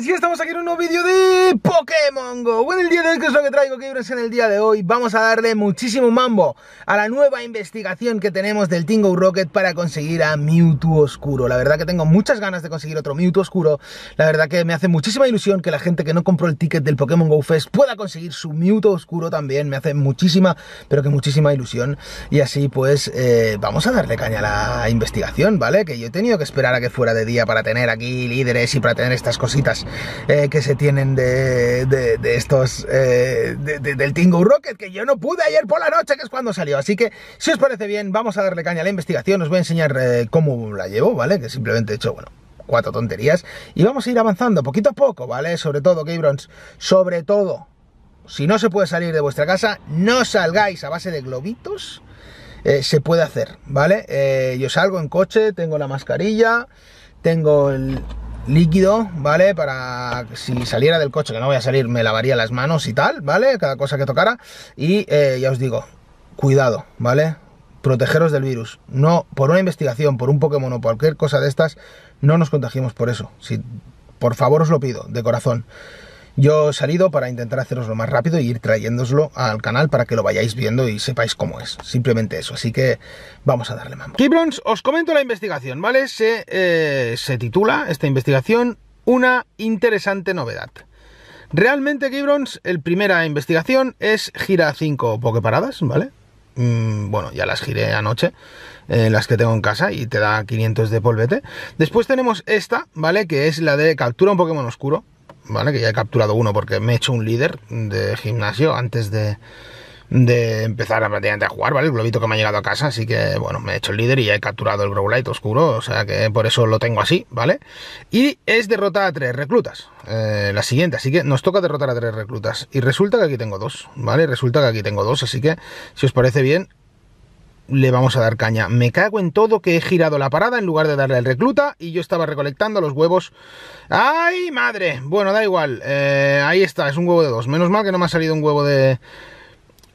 Y estamos aquí en un nuevo vídeo de Pokémon GO Bueno, el día de hoy, que es lo que traigo? Que en el día de hoy vamos a darle muchísimo mambo a la nueva investigación que tenemos del Tingo Rocket para conseguir a Mewtwo Oscuro La verdad que tengo muchas ganas de conseguir otro Mewtwo Oscuro La verdad que me hace muchísima ilusión que la gente que no compró el ticket del Pokémon GO Fest pueda conseguir su Mewtwo Oscuro también Me hace muchísima, pero que muchísima ilusión Y así pues, eh, vamos a darle caña a la investigación, ¿vale? Que yo he tenido que esperar a que fuera de día para tener aquí líderes y para tener estas cositas eh, que se tienen de, estos eh, del Tingo Rocket, que yo no pude ayer por la noche, que es cuando salió. Así que, si os parece bien, vamos a darle caña a la investigación, os voy a enseñar eh, cómo la llevo, ¿vale? Que simplemente he hecho, bueno, cuatro tonterías. Y vamos a ir avanzando poquito a poco, ¿vale? Sobre todo, Gabrons, sobre todo, si no se puede salir de vuestra casa, no salgáis a base de globitos. se puede hacer, ¿vale? yo salgo en coche, tengo la mascarilla, tengo el, líquido, ¿vale? Para si saliera del coche, que no voy a salir, me lavaría las manos y tal, ¿vale? Cada cosa que tocara. Y eh, ya os digo, cuidado, ¿vale? Protegeros del virus. No, por una investigación, por un Pokémon o cualquier cosa de estas, no nos contagiemos por eso. Si, por favor os lo pido, de corazón. Yo he salido para intentar lo más rápido y ir trayéndoslo al canal para que lo vayáis viendo y sepáis cómo es. Simplemente eso. Así que vamos a darle mambo. Kibrons, os comento la investigación, ¿vale? Eh, se, titula esta investigación Una interesante novedad. Realmente, Kibrons el primera investigación es gira 5 pokeparadas, ¿vale? Mm, bueno, ya las giré anoche, eh, las que tengo en casa, y te da 500 de polvete. Después tenemos esta, ¿vale? Que es la de captura un Pokémon oscuro. ¿vale? Que ya he capturado uno porque me he hecho un líder de gimnasio antes de, empezar a, prácticamente a jugar, ¿vale? El globito que me ha llegado a casa, así que bueno, me he hecho el líder y ya he capturado el Growlite oscuro, o sea que por eso lo tengo así, ¿vale? Y es derrotar a tres reclutas, eh, la siguiente, así que nos toca derrotar a tres reclutas. Y resulta que aquí tengo dos, ¿vale? Resulta que aquí tengo dos, así que si os parece bien, le vamos a dar caña. Me cago en todo que he girado la parada en lugar de darle al recluta y yo estaba recolectando los huevos. ¡Ay, madre! Bueno, da igual. Eh, ahí está, es un huevo de dos. Menos mal que no me ha salido un huevo de...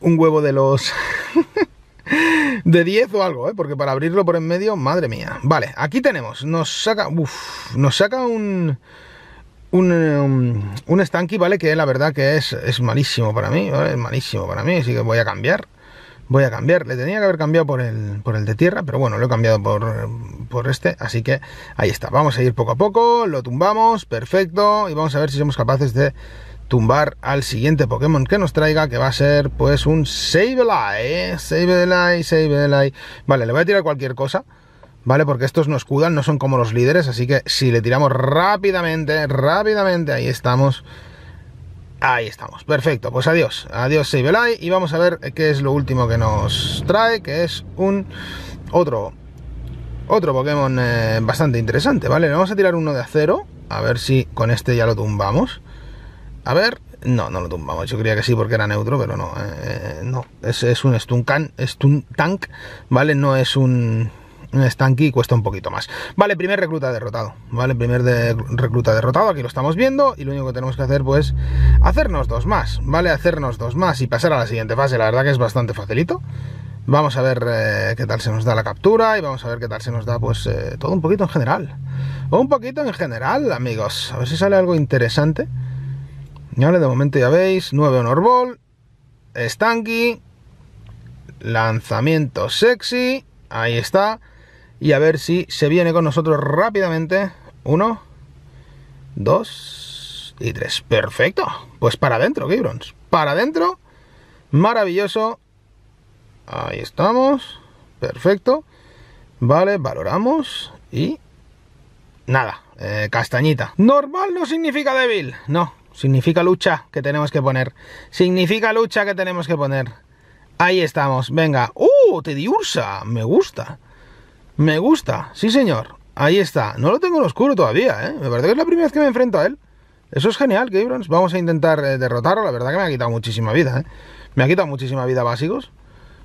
Un huevo de los... de 10 o algo, ¿eh? Porque para abrirlo por en medio, madre mía. Vale, aquí tenemos. Nos saca... Uf, nos saca un... Un, um, un, ¿vale? Que la verdad que es, es malísimo para mí, Es malísimo para mí, así que voy a cambiar voy a cambiar. Le tenía que haber cambiado por el, de tierra, pero bueno, lo he cambiado por, este, así que ahí está. Vamos a ir poco a poco, lo tumbamos, perfecto, y vamos a ver si somos capaces de tumbar al siguiente Pokémon que nos traiga, que va a ser pues un Sableye, ¿eh? Sableye, Sableye. Vale, le voy a tirar cualquier cosa. ¿vale? Porque estos no escudan, no son como los líderes, así que si le tiramos rápidamente, rápidamente, ahí estamos, Ahí estamos, perfecto, pues adiós, adiós Sableye, y vamos a ver qué es lo último que nos trae, que es un otro otro Pokémon eh, bastante interesante, ¿vale? Le vamos a tirar uno de acero, a ver si con este ya lo tumbamos. A ver, no, no lo tumbamos, yo creía que sí porque era neutro, pero no, eh, eh, no, es, es un Stuntank, Stun Tank, ¿vale? No es un un Stanky cuesta un poquito más. Vale, primer recluta derrotado. Vale, primer recluta derrotado, aquí lo estamos viendo. Y lo único que tenemos que hacer, pues, hacernos dos más. Vale, hacernos dos más y pasar a la siguiente fase. La verdad que es bastante facilito. Vamos a ver eh, qué tal se nos da la captura y vamos a ver qué tal se nos da, pues, eh, todo un poquito en general. Un poquito en general, amigos. A ver si sale algo interesante. Vale, de momento ya veis, 9 Honor Ball, Stanky, lanzamiento sexy, ahí está y a ver si se viene con nosotros rápidamente. Uno, dos y tres. Perfecto. Pues para adentro, Gibrons. Para adentro. Maravilloso. Ahí estamos. Perfecto. Vale, valoramos y nada, eh, castañita. Normal no significa débil, no, significa lucha que tenemos que poner. Significa lucha que tenemos que poner. Ahí estamos, venga. ¡Uh! Te diursa, me gusta. Me gusta, sí señor. Ahí está. No lo tengo en oscuro todavía, ¿eh? Me parece que es la primera vez que me enfrento a él. Eso es genial, Gabrons. Vamos a intentar eh, derrotarlo. La verdad que me ha quitado muchísima vida, ¿eh? Me ha quitado muchísima vida básicos.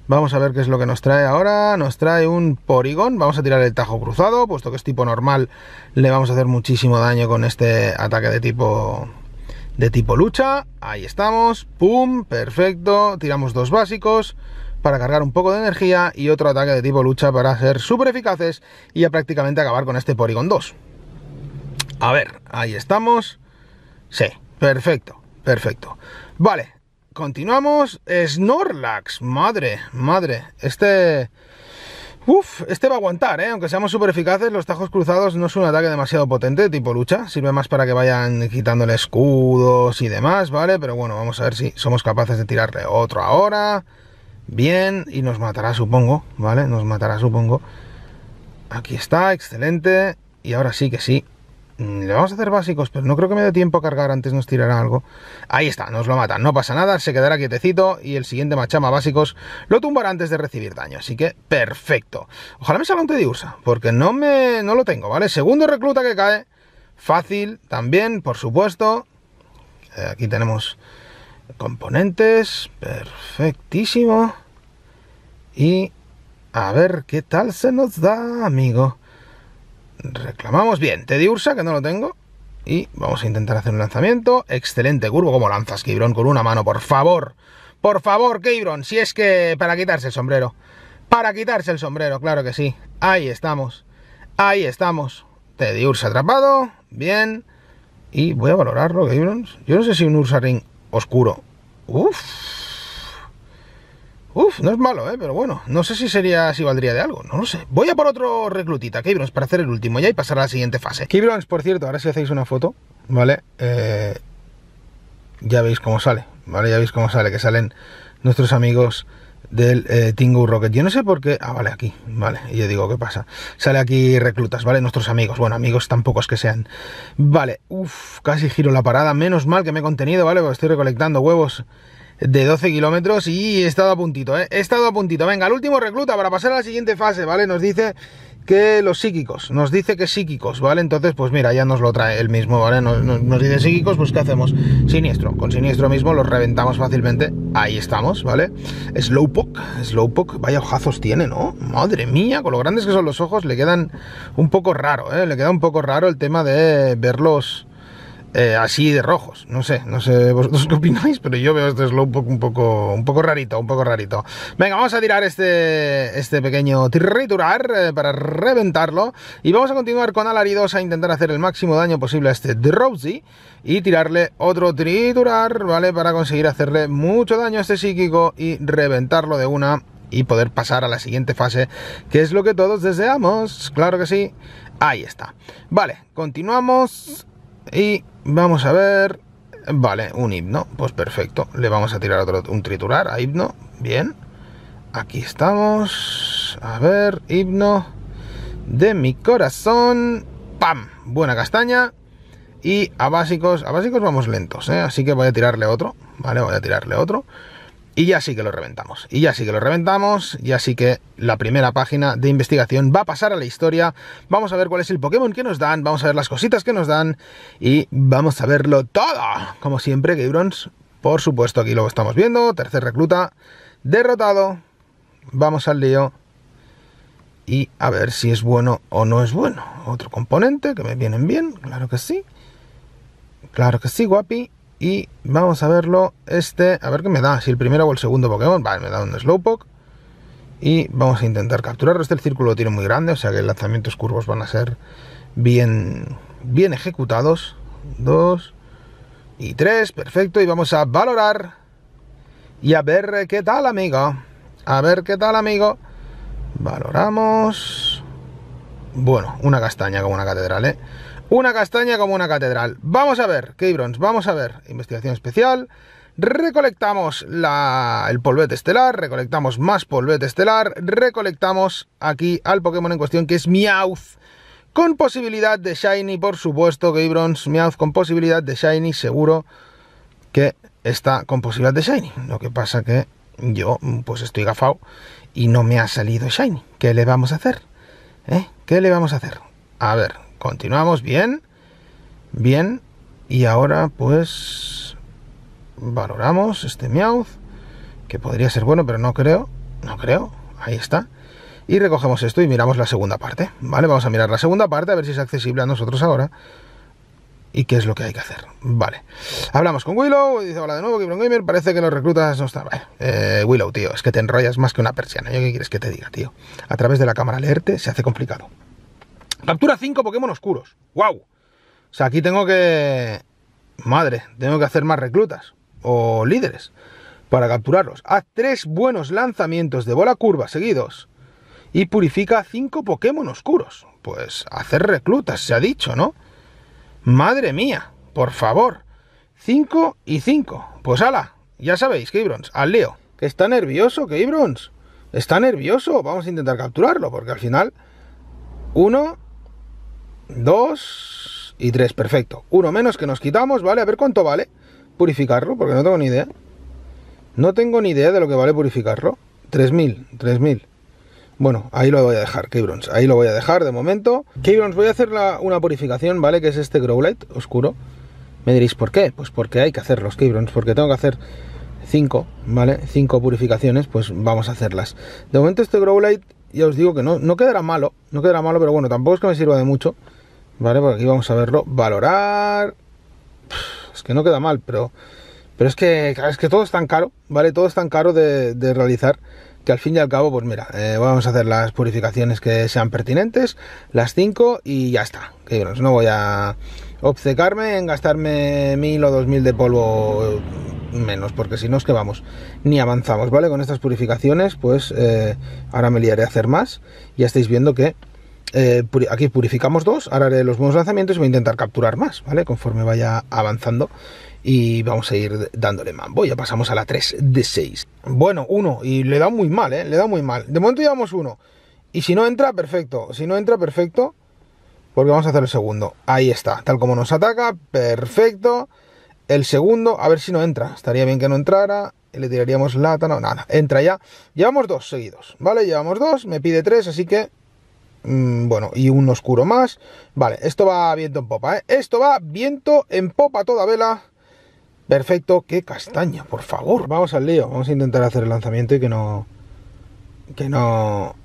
Vamos a ver qué es lo que nos trae ahora. Nos trae un porigón. Vamos a tirar el tajo cruzado. Puesto que es tipo normal, le vamos a hacer muchísimo daño con este ataque de tipo... De tipo lucha. Ahí estamos. Pum. Perfecto. Tiramos dos básicos para cargar un poco de energía y otro ataque de tipo lucha para ser súper eficaces y ya prácticamente acabar con este Porygon 2. A ver, ahí estamos. Sí, perfecto, perfecto. Vale, continuamos. Snorlax, madre, madre. Este... Uf, este va a aguantar, ¿eh? aunque seamos súper eficaces, los tajos cruzados no es un ataque demasiado potente, de tipo lucha, sirve más para que vayan quitándole escudos y demás, ¿vale? Pero bueno, vamos a ver si somos capaces de tirarle otro ahora bien y nos matará, supongo, ¿vale? Nos matará, supongo. Aquí está, excelente. Y ahora sí que sí. Mm, le vamos a hacer básicos, pero no creo que me dé tiempo a cargar antes nos tirará algo. Ahí está, nos lo mata, no pasa nada, se quedará quietecito y el siguiente machama básicos lo tumbará antes de recibir daño, así que perfecto. Ojalá me salga un Tediursa, porque no me no lo tengo, ¿vale? Segundo recluta que cae, fácil también, por supuesto. Eh, aquí tenemos componentes, perfectísimo. Y a ver qué tal se nos da, amigo. Reclamamos bien, Teddy Ursa, que no lo tengo. Y vamos a intentar hacer un lanzamiento. Excelente curvo, como lanzas, Keybron, con una mano, por favor. Por favor, Keybron si es que para quitarse el sombrero. Para quitarse el sombrero, claro que sí. Ahí estamos. Ahí estamos. Teddy Ursa atrapado. Bien. Y voy a valorarlo, Keybron, Yo no sé si un Ursa Ring oscuro. Uf. Uf, no es malo, ¿eh? pero bueno, no sé si sería, si valdría de algo, no lo sé. Voy a por otro reclutita, Keybrons, para hacer el último ya y pasar a la siguiente fase. Keybrons, por cierto, ahora si hacéis una foto, ¿vale? Eh, ya veis cómo sale, ¿vale? Ya veis cómo sale, que salen nuestros amigos del eh, Tingo Rocket. Yo no sé por qué. Ah, vale, aquí, vale. Y yo digo, ¿qué pasa? Sale aquí reclutas, ¿vale? Nuestros amigos. Bueno, amigos tampoco es que sean. Vale, uff, casi giro la parada. Menos mal que me he contenido, ¿vale? Porque estoy recolectando huevos de 12 kilómetros y he estado a puntito, ¿eh? He estado a puntito. Venga, el último recluta para pasar a la siguiente fase, ¿vale? Nos dice que los psíquicos, nos dice que psíquicos, ¿vale? Entonces, pues mira, ya nos lo trae el mismo, ¿vale? Nos, dice psíquicos, pues ¿qué hacemos? Siniestro, con siniestro mismo los reventamos fácilmente, ahí estamos, ¿vale? Slowpoke, Slowpoke, vaya ojazos tiene, ¿no? Madre mía, con lo grandes que son los ojos, le quedan un poco raro, ¿eh? Le queda un poco raro el tema de verlos eh, así de rojos. No sé, no sé vosotros qué opináis, pero yo veo este slow un poco, un poco, un poco rarito, un poco rarito. Venga, vamos a tirar este, este pequeño triturar eh, para reventarlo y vamos a continuar con alaridos a intentar hacer el máximo daño posible a este Drowsy y tirarle otro triturar, ¿vale? Para conseguir hacerle mucho daño a este psíquico y reventarlo de una y poder pasar a la siguiente fase, que es lo que todos deseamos, claro que sí. Ahí está. Vale, continuamos y vamos a ver. Vale, un himno. Pues perfecto. Le vamos a tirar otro, un triturar a himno. Bien. Aquí estamos. A ver, himno. De mi corazón. ¡Pam! Buena castaña. Y a básicos. A básicos vamos lentos, ¿eh? Así que voy a tirarle otro. Vale, voy a tirarle otro. Y ya sí que lo reventamos. Y ya sí que lo reventamos. Ya así que la primera página de investigación va a pasar a la historia. Vamos a ver cuál es el Pokémon que nos dan. Vamos a ver las cositas que nos dan. Y vamos a verlo todo. Como siempre, Gabrons. Por supuesto, aquí lo estamos viendo. Tercer recluta. Derrotado. Vamos al lío. Y a ver si es bueno o no es bueno. Otro componente que me vienen bien. Claro que sí. Claro que sí, guapi. Y vamos a verlo. Este, a ver qué me da. Si el primero o el segundo Pokémon. Vale, me da un Slowpoke. Y vamos a intentar capturarlo. Este el círculo lo tiene muy grande. O sea que lanzamientos curvos van a ser bien, bien ejecutados. Dos y tres. Perfecto. Y vamos a valorar. Y a ver qué tal, amigo. A ver qué tal, amigo. Valoramos. Bueno, una castaña como una catedral, ¿eh? Una castaña como una catedral. Vamos a ver, Keybrons, vamos a ver. Investigación especial. Recolectamos el polvete estelar, recolectamos más polvete estelar, recolectamos aquí al Pokémon en cuestión que es Meowth. Con posibilidad de Shiny, por supuesto, Keybrons, Meowth con posibilidad de Shiny, seguro que está con posibilidad de Shiny. Lo que pasa que yo pues estoy gafado y no me ha salido Shiny. ¿Qué le vamos a hacer? ¿Eh? ¿Qué le vamos a hacer? A ver, Continuamos bien. Bien. Y ahora pues valoramos este Meowth, que podría ser bueno, pero no creo. No creo. Ahí está. Y recogemos esto y miramos la segunda parte. Vale, vamos a mirar la segunda parte a ver si es accesible a nosotros ahora y qué es lo que hay que hacer. Vale. Hablamos con Willow, dice, hola de nuevo, Gamer, parece que los reclutas no están... Vale. Eh, Willow, tío, es que te enrollas más que una persiana. ¿Yo qué quieres que te diga, tío? A través de la cámara leerte se hace complicado. Captura 5 Pokémon oscuros. ¡Guau! O sea, aquí tengo que... Madre, tengo que hacer más reclutas o líderes para capturarlos. Haz tres buenos lanzamientos de bola curva seguidos y purifica 5 Pokémon oscuros. Pues hacer reclutas, se ha dicho, ¿no? Madre mía, por favor. 5 y 5. Pues ala, ya sabéis, Keybrons, al Leo. Que está nervioso, Keybrons. Está nervioso. Vamos a intentar capturarlo, porque al final, uno Dos y 3, perfecto. Uno menos que nos quitamos, ¿vale? A ver cuánto vale purificarlo, porque no tengo ni idea. No tengo ni idea de lo que vale purificarlo. 3.000, 3.000. Bueno, ahí lo voy a dejar, Keybrons. Ahí lo voy a dejar de momento. Keybrons, voy a hacer una purificación, ¿vale? Que es este growlight oscuro. Me diréis, ¿por qué? Pues porque hay que hacer los Keybrons, porque tengo que hacer 5, ¿vale? Cinco purificaciones, pues vamos a hacerlas. De momento este Growlite, ya os digo que no, no quedará malo, no quedará malo, pero bueno, tampoco es que me sirva de mucho. Vale, por aquí vamos a verlo. Valorar. Es que no queda mal, pero. Pero es que, es que todo es tan caro, ¿vale? Todo es tan caro de, realizar que al fin y al cabo, pues mira, eh, vamos a hacer las purificaciones que sean pertinentes, las 5 y ya está. Que no voy a obcecarme en gastarme mil o dos mil de polvo menos, porque si no es que vamos, ni avanzamos, ¿vale? Con estas purificaciones, pues eh, ahora me liaré a hacer más. Ya estáis viendo que eh, aquí purificamos dos, ahora haré los buenos lanzamientos y voy a intentar capturar más, ¿vale? Conforme vaya avanzando y vamos a ir dándole mambo. Ya pasamos a la 3 de 6. Bueno, uno, y le da muy mal, ¿eh? Le da muy mal. De momento llevamos uno. Y si no entra, perfecto. Si no entra, perfecto. Porque vamos a hacer el segundo. Ahí está, tal como nos ataca, perfecto. El segundo, a ver si no entra. Estaría bien que no entrara. Le tiraríamos lata, no, nada. Entra ya. Llevamos dos seguidos, ¿vale? Llevamos dos, me pide tres, así que Mm, bueno, y un oscuro más. Vale, esto va viento en popa, ¿eh? Esto va viento en popa toda vela. Perfecto, qué castaña, por favor. Vamos al lío, vamos a intentar hacer el lanzamiento y que no... Que no...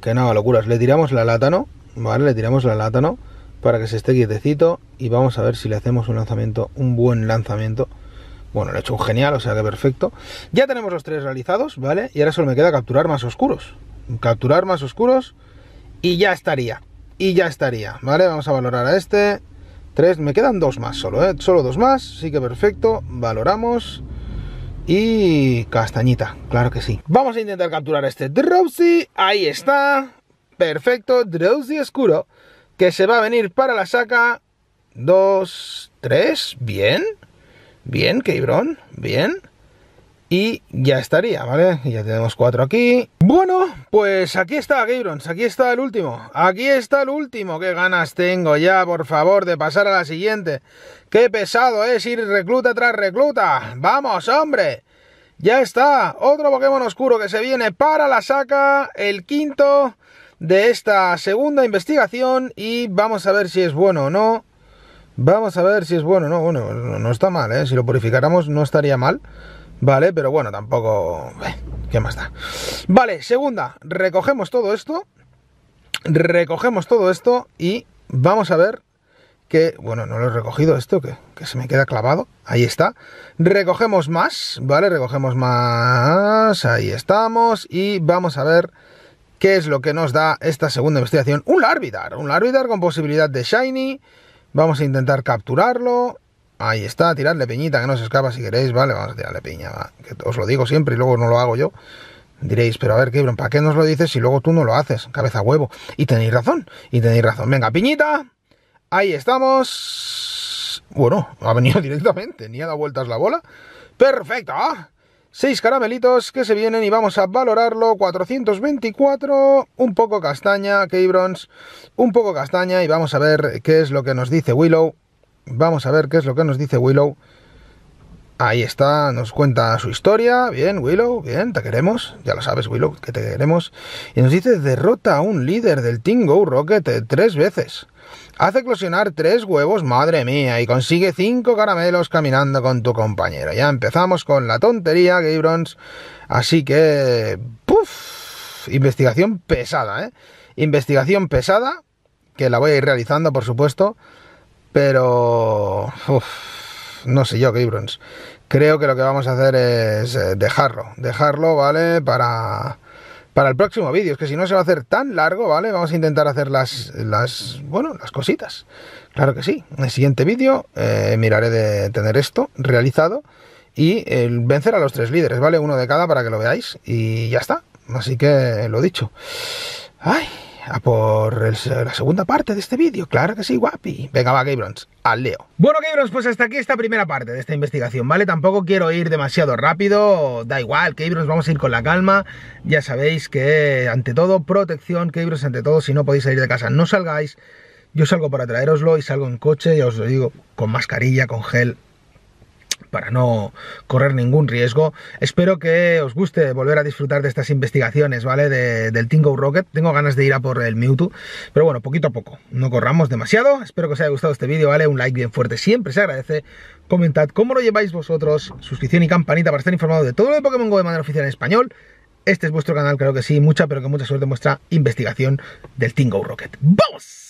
Que no, locuras. Le tiramos la látano Vale, le tiramos la látano Para que se esté quietecito y vamos a ver si le hacemos un lanzamiento, un buen lanzamiento. Bueno, le he hecho un genial, o sea que perfecto. Ya tenemos los tres realizados, ¿vale? Y ahora solo me queda capturar más oscuros. Capturar más oscuros y ya estaría. Y ya estaría, ¿vale? Vamos a valorar a este. Tres, me quedan dos más solo, ¿eh? Solo dos más, así que perfecto. Valoramos. Y castañita, claro que sí. Vamos a intentar capturar a este Drowsy. Ahí está. Perfecto, Drowsy oscuro. Que se va a venir para la saca. Dos, tres, bien. Bien, Quebron, bien y ya estaría, ¿vale? Ya tenemos cuatro aquí. Bueno, pues aquí está Gabrons, aquí está el último, aquí está el último. Qué ganas tengo ya, por favor, de pasar a la siguiente. Qué pesado es ir recluta tras recluta. Vamos, hombre. Ya está, otro Pokémon oscuro que se viene para la saca, el quinto de esta segunda investigación y vamos a ver si es bueno o no. Vamos a ver si es bueno o no. Bueno, no está mal, ¿eh? Si lo purificáramos no estaría mal. ¿vale? Pero bueno, tampoco... Eh, ¿Qué más da? Vale, segunda, recogemos todo esto, recogemos todo esto y vamos a ver que, bueno, no lo he recogido esto, que, que, se me queda clavado, ahí está. Recogemos más, ¿vale? Recogemos más, ahí estamos, y vamos a ver qué es lo que nos da esta segunda investigación. Un Larvidar, un Larvidar con posibilidad de Shiny, vamos a intentar capturarlo, Ahí está, tirarle piñita que no se escapa si queréis, vale, vamos a tirarle piña, que os lo digo siempre y luego no lo hago yo. Diréis, pero a ver, Kibron, ¿para qué nos lo dices si luego tú no lo haces? Cabeza huevo. Y tenéis razón, y tenéis razón. Venga, piñita, ahí estamos. Bueno, ha venido directamente, ni ha dado vueltas la bola. Perfecto. Seis caramelitos que se vienen y vamos a valorarlo. 424, un poco castaña, Keybrons, un poco castaña y vamos a ver qué es lo que nos dice Willow Vamos a ver qué es lo que nos dice Willow. Ahí está, nos cuenta su historia. Bien, Willow, bien, te queremos. Ya lo sabes, Willow, que te queremos. Y nos dice, derrota a un líder del Team Go Rocket tres veces. Hace eclosionar tres huevos, madre mía, y consigue cinco caramelos caminando con tu compañero. Ya empezamos con la tontería, Gabrons. Así que... ¡Puf! Investigación pesada, ¿eh? Investigación pesada, que la voy a ir realizando, por supuesto pero no sé yo, Gibrons. Creo que lo que vamos a hacer es eh, dejarlo, dejarlo, ¿vale? Para, para el próximo vídeo. Es que si no se va a hacer tan largo, ¿vale? Vamos a intentar hacer las, las bueno, las cositas. Claro que sí. En el siguiente vídeo eh, miraré de tener esto realizado y eh, vencer a los tres líderes, ¿vale? Uno de cada para que lo veáis y ya está. Así que lo dicho. Ay a por la segunda parte de este vídeo. Claro que sí, guapi. Venga, va, Gabrons, al leo. Bueno, Gabrons, pues hasta aquí esta primera parte de esta investigación, ¿vale? Tampoco quiero ir demasiado rápido, da igual, Gabrons, vamos a ir con la calma. Ya sabéis que, ante todo, protección, Gabrons, ante todo, si no podéis salir de casa, no salgáis. Yo salgo para traeroslo y salgo en coche, ya os lo digo, con mascarilla, con gel, para no correr ningún riesgo. Espero que os guste volver a disfrutar de estas investigaciones, ¿vale? del Tingo Rocket. Tengo ganas de ir a por el Mewtwo, pero bueno, poquito a poco. No corramos demasiado. Espero que os haya gustado este vídeo, ¿vale? Un like bien fuerte siempre se agradece. Comentad cómo lo lleváis vosotros, suscripción y campanita para estar informado de todo lo de Pokémon GO de manera oficial en español. Este es vuestro canal, creo que sí, mucha, pero que mucha suerte en vuestra investigación del Tingo Rocket. ¡Vamos!